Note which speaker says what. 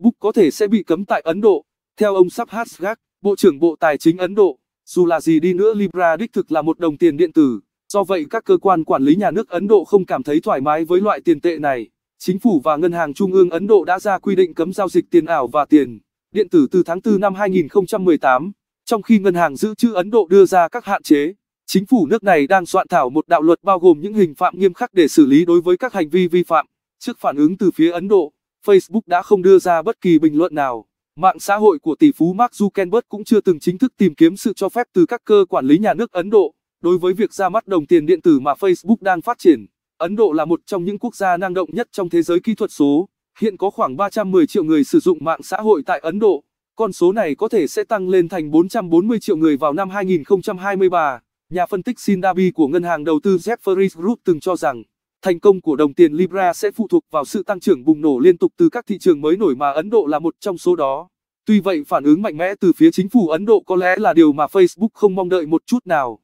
Speaker 1: Facebook có thể sẽ bị cấm tại Ấn Độ. Theo ông Sabhasgak, Bộ trưởng Bộ Tài chính Ấn Độ, dù là gì đi nữa Libra đích thực là một đồng tiền điện tử. Do vậy các cơ quan quản lý nhà nước Ấn Độ không cảm thấy thoải mái với loại tiền tệ này. Chính phủ và Ngân hàng Trung ương Ấn Độ đã ra quy định cấm giao dịch tiền ảo và tiền điện tử từ tháng 4 năm 2018, trong khi Ngân hàng Dự trữ Ấn Độ đưa ra các hạn chế. Chính phủ nước này đang soạn thảo một đạo luật bao gồm những hình phạm nghiêm khắc để xử lý đối với các hành vi vi phạm. Trước phản ứng từ phía Ấn Độ, Facebook đã không đưa ra bất kỳ bình luận nào. Mạng xã hội của tỷ phú Mark Zuckerberg cũng chưa từng chính thức tìm kiếm sự cho phép từ các cơ quản lý nhà nước Ấn Độ đối với việc ra mắt đồng tiền điện tử mà Facebook đang phát triển. Ấn Độ là một trong những quốc gia năng động nhất trong thế giới kỹ thuật số. Hiện có khoảng 310 triệu người sử dụng mạng xã hội tại Ấn Độ. Con số này có thể sẽ tăng lên thành 440 triệu người vào năm 2023. Nhà phân tích Sindabi của ngân hàng đầu tư Jefferies Group từng cho rằng Thành công của đồng tiền Libra sẽ phụ thuộc vào sự tăng trưởng bùng nổ liên tục từ các thị trường mới nổi mà Ấn Độ là một trong số đó. Tuy vậy phản ứng mạnh mẽ từ phía chính phủ Ấn Độ có lẽ là điều mà Facebook không mong đợi một chút nào.